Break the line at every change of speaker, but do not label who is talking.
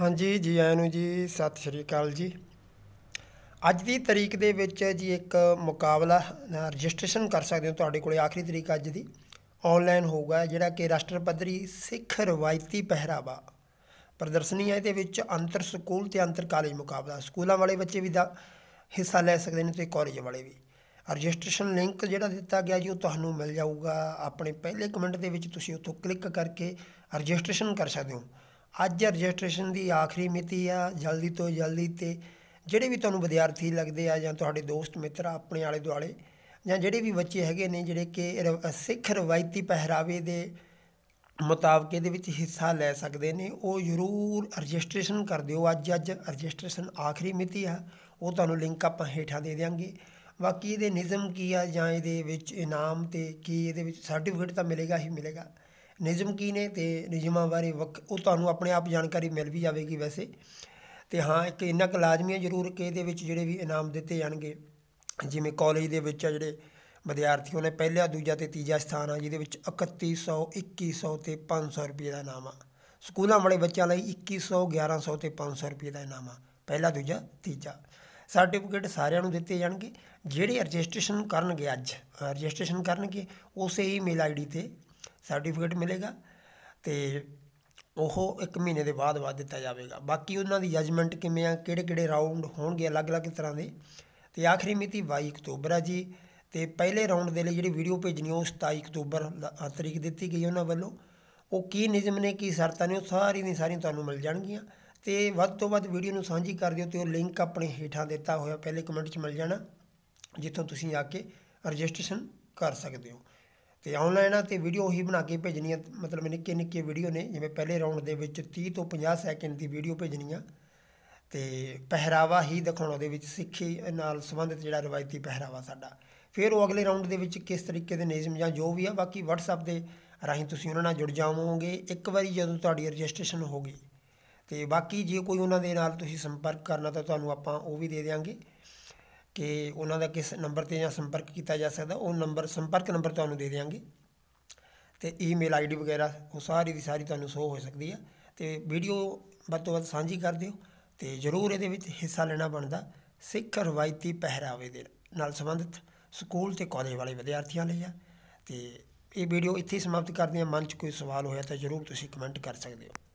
ਹਾਂਜੀ ਜੀ ਆਇਆਂ ਨੂੰ ਜੀ ਸਤਿ ਸ਼੍ਰੀ ਅਕਾਲ ਜੀ ਅੱਜ ਦੀ ਤਰੀਕ ਦੇ ਵਿੱਚ ਜੀ ਇੱਕ ਮੁਕਾਬਲਾ ਰਜਿਸਟ੍ਰੇਸ਼ਨ ਕਰ ਸਕਦੇ ਹੋ ਤੁਹਾਡੇ ਕੋਲੇ ਆਖਰੀ ਤਰੀਕ ਅੱਜ ਦੀ ਆਨਲਾਈਨ ਹੋਊਗਾ ਜਿਹੜਾ ਕਿ ਰਾਸ਼ਟਰ ਸਿੱਖ ਰਵਾਇਤੀ ਪਹਿਰਾਵਾ ਪ੍ਰਦਰਸ਼ਨੀ ਹੈ ਇਹਦੇ ਵਿੱਚ ਅੰਤਰ ਸਕੂਲ ਤੇ ਅੰਤਰ ਕਾਲਜ ਮੁਕਾਬਲਾ ਸਕੂਲਾਂ ਵਾਲੇ ਬੱਚੇ ਵੀ ਦਾ ਹਿੱਸਾ ਲੈ ਸਕਦੇ ਨੇ ਤੇ ਕਾਲਜ ਵਾਲੇ ਵੀ ਰਜਿਸਟ੍ਰੇਸ਼ਨ ਲਿੰਕ ਜਿਹੜਾ ਦਿੱਤਾ ਗਿਆ ਜੀ ਉਹ ਤੁਹਾਨੂੰ ਮਿਲ ਜਾਊਗਾ ਆਪਣੇ ਪਹਿਲੇ ਕਮੈਂਟ ਦੇ ਵਿੱਚ ਤੁਸੀਂ ਉੱਥੋਂ ਕਲਿੱਕ ਕਰਕੇ ਰਜਿਸਟ੍ਰੇਸ਼ਨ ਕਰ ਸਕਦੇ ਹੋ ਅੱਜ ਰਜਿਸਟ੍ਰੇਸ਼ਨ ਦੀ ਆਖਰੀ ਮਿਤੀ ਆ ਜਲਦੀ ਤੋਂ ਜਲਦੀ ਤੇ ਜਿਹੜੇ ਵੀ ਤੁਹਾਨੂੰ ਵਿਦਿਆਰਥੀ ਲੱਗਦੇ ਆ ਜਾਂ ਤੁਹਾਡੇ ਦੋਸਤ ਮਿੱਤਰ ਆਪਣੇ ਆਲੇ ਦੁਆਲੇ ਜਾਂ ਜਿਹੜੇ ਵੀ ਬੱਚੇ ਹੈਗੇ ਨੇ ਜਿਹੜੇ ਕਿ ਸਿੱਖ ਰਵਾਇਤੀ ਪਹਿਰਾਵੇ ਦੇ ਮੁਤਾਬਕ ਇਹਦੇ ਵਿੱਚ ਹਿੱਸਾ ਲੈ ਸਕਦੇ ਨੇ ਉਹ ਜ਼ਰੂਰ ਰਜਿਸਟ੍ਰੇਸ਼ਨ ਕਰ ਦਿਓ ਅੱਜ ਅੱਜ ਰਜਿਸਟ੍ਰੇਸ਼ਨ ਆਖਰੀ ਮਿਤੀ ਆ ਉਹ ਤੁਹਾਨੂੰ ਲਿੰਕ ਆਪਾਂ ਹੇਠਾਂ ਦੇ ਦੇਵਾਂਗੇ ਬਾਕੀ ਇਹਦੇ ਨਿਯਮ ਕੀ ਆ ਜਾਂ ਇਹਦੇ ਵਿੱਚ ਇਨਾਮ ਤੇ ਕੀ ਇਹਦੇ ਵਿੱਚ ਸਰਟੀਫਿਕੇਟ ਤਾਂ ਮਿਲੇਗਾ ਹੀ ਮਿਲੇਗਾ ਨਿਯਮ ਕੀ ਨੇ ਤੇ ਨਿਯਮਾਂ ਬਾਰੇ ਉਹ ਤੁਹਾਨੂੰ ਆਪਣੇ ਆਪ ਜਾਣਕਾਰੀ ਮਿਲ ਵੀ ਜਾਵੇਗੀ ਵੈਸੇ ਤੇ ਹਾਂ ਇੱਕ ਇੰਨਾ ਕੁ ਲਾਜ਼ਮੀ ਹੈ ਜ਼ਰੂਰ ਕਿ ਇਹਦੇ ਵਿੱਚ ਜਿਹੜੇ ਵੀ ਇਨਾਮ ਦਿੱਤੇ ਜਾਣਗੇ ਜਿਵੇਂ ਕਾਲਜ ਦੇ ਵਿੱਚ ਆ ਜਿਹੜੇ ਵਿਦਿਆਰਥੀਆਂ ਨੇ ਪਹਿਲਾ ਦੂਜਾ ਤੇ ਤੀਜਾ ਸਥਾਨ ਆ ਜਿਹਦੇ ਵਿੱਚ 3100 2100 ਤੇ 500 ਰੁਪਏ ਦਾ ਇਨਾਮ ਆ ਸਕੂਲਾਂ ਵਾਲੇ ਬੱਚਿਆਂ ਲਈ 2100 1100 ਤੇ 500 ਰੁਪਏ ਦਾ ਇਨਾਮ ਆ ਪਹਿਲਾ ਦੂਜਾ ਤੀਜਾ ਸਰਟੀਫਿਕੇਟ ਸਾਰਿਆਂ ਨੂੰ ਦਿੱਤੇ ਜਾਣਗੇ ਜਿਹੜੇ ਰਜਿਸਟ੍ਰੇਸ਼ਨ ਕਰਨਗੇ ਅੱਜ ਰਜਿਸਟ੍ਰੇਸ਼ਨ ਕਰਨਗੇ ਉਸੇ ਈਮੇਲ ਆਈਡੀ ਤੇ ਸਰਟੀਫਿਕੇਟ ਮਿਲੇਗਾ ਤੇ ਉਹ ਇੱਕ ਮਹੀਨੇ ਦੇ ਬਾਅਦ ਬਾਅਦ ਦਿੱਤਾ ਜਾਵੇਗਾ ਬਾਕੀ ਉਹਨਾਂ ਦੀ ਜਜਮੈਂਟ ਕਿਵੇਂ ਆ ਕਿਹੜੇ ਕਿਹੜੇ ਰਾਉਂਡ ਹੋਣਗੇ ਅਲੱਗ-ਅਲੱਗ ਤਰ੍ਹਾਂ ਦੇ ਤੇ ਆਖਰੀ ਮਿਤੀ 22 ਅਕਤੂਬਰ ਆ ਜੀ ਤੇ ਪਹਿਲੇ ਰਾਉਂਡ ਦੇ ਲਈ ਜਿਹੜੀ ਵੀਡੀਓ ਭੇਜਣੀ ਉਹ 27 ਅਕਤੂਬਰ ਤਰੀਕ ਦਿੱਤੀ ਗਈ ਉਹਨਾਂ ਵੱਲੋਂ ਉਹ ਕੀ ਨਿਯਮ ਨੇ ਕੀ ਸ਼ਰਤਾਂ ਨੇ ਉਹ ਸਾਰੀ ਦੀ ਸਾਰੀ ਤੁਹਾਨੂੰ ਮਿਲ ਜਾਣਗੀਆਂ ਤੇ ਵੱਧ ਤੋਂ ਵੱਧ ਵੀਡੀਓ ਨੂੰ ਸਾਂਝੀ ਕਰ ਦਿਓ ਤੇ ਉਹ ਲਿੰਕ ਆਪਣੇ ਹੇਠਾਂ ਦਿੱਤਾ ਹੋਇਆ ਪਹਿਲੇ ਕਮੈਂਟ 'ਚ ਮਿਲ ਜਾਣਾ ਜਿੱਥੋਂ ਤੁਸੀਂ ਆ ਕੇ ਰਜਿਸਟ੍ਰੇਸ਼ਨ ਕਰ ਸਕਦੇ ਹੋ ਤੇ ਆਨਲਾਈਨ ਆ ਤੇ ਵੀਡੀਓ ਹੀ ਬਣਾ ਕੇ ਭੇਜਣੀ ਆ ਮਤਲਬ ਨਿੱਕੇ ਨਿੱਕੇ ਵੀਡੀਓ ਨੇ ਜਿਵੇਂ ਪਹਿਲੇ ਰਾਉਂਡ ਦੇ ਵਿੱਚ 30 ਤੋਂ 50 ਸੈਕਿੰਡ ਦੀ ਵੀਡੀਓ ਭੇਜਣੀ ਆ ਤੇ ਪਹਿਰਾਵਾ ਹੀ ਦਿਖਾਉਣਾ ਦੇ ਵਿੱਚ ਸਿੱਖੀ ਨਾਲ ਸੰਬੰਧਿਤ ਜਿਹੜਾ ਰਵਾਇਤੀ ਪਹਿਰਾਵਾ ਸਾਡਾ ਫਿਰ ਉਹ ਅਗਲੇ ਰਾਉਂਡ ਦੇ ਵਿੱਚ ਕਿਸ ਤਰੀਕੇ ਦੇ ਨਿਯਮ ਜਾਂ ਜੋ ਵੀ ਆ ਬਾਕੀ WhatsApp ਦੇ ਰਾਹੀਂ ਤੁਸੀਂ ਉਹਨਾਂ ਨਾਲ ਜੁੜ ਜਾਵੋਗੇ ਇੱਕ ਵਾਰੀ ਜਦੋਂ ਤੁਹਾਡੀ ਰਜਿਸਟ੍ਰੇਸ਼ਨ ਹੋ ਗਈ ਤੇ ਬਾਕੀ ਜੇ ਕੋਈ ਉਹਨਾਂ ਦੇ ਨਾਲ ਤੁਸੀਂ ਸੰਪਰਕ ਕਰਨਾ ਤਾਂ ਤੁਹਾਨੂੰ ਆਪਾਂ ਉਹ ਵੀ ਦੇ ਦੇਵਾਂਗੇ ਕਿ ਉਹਨਾਂ ਦਾ ਕਿਸ ਨੰਬਰ ਤੇ ਜਾਂ ਸੰਪਰਕ ਕੀਤਾ ਜਾ ਸਕਦਾ ਉਹ ਨੰਬਰ ਸੰਪਰਕ ਨੰਬਰ ਤੁਹਾਨੂੰ ਦੇ ਦੇਵਾਂਗੇ ਤੇ ਈਮੇਲ ਆਈਡੀ ਵਗੈਰਾ ਉਹ ਸਾਰੀ ਦੀ ਸਾਰੀ ਤੁਹਾਨੂੰ ਸ਼ੋ ਹੋ ਸਕਦੀ ਆ ਤੇ ਵੀਡੀਓ ਵੱਧ ਤੋਂ ਵੱਧ ਸਾਂਝੀ ਕਰ ਦਿਓ ਤੇ ਜਰੂਰ ਇਹਦੇ ਵਿੱਚ ਹਿੱਸਾ ਲੈਣਾ ਬਣਦਾ ਸਿੱਖ ਰਵਾਇਤੀ ਪਹਿਰਾਵੇ ਦੇ ਨਾਲ ਸੰਬੰਧਿਤ ਸਕੂਲ ਤੇ ਕਾਲਜ ਵਾਲੇ ਵਿਦਿਆਰਥੀਆਂ ਲਈ ਆ ਤੇ ਇਹ ਵੀਡੀਓ ਇੱਥੇ ਸਮਾਪਤ ਕਰਦੇ ਆ ਮਨ 'ਚ ਕੋਈ ਸਵਾਲ ਹੋਇਆ ਤਾਂ ਜਰੂਰ ਤੁਸੀਂ ਕਮੈਂਟ ਕਰ ਸਕਦੇ ਹੋ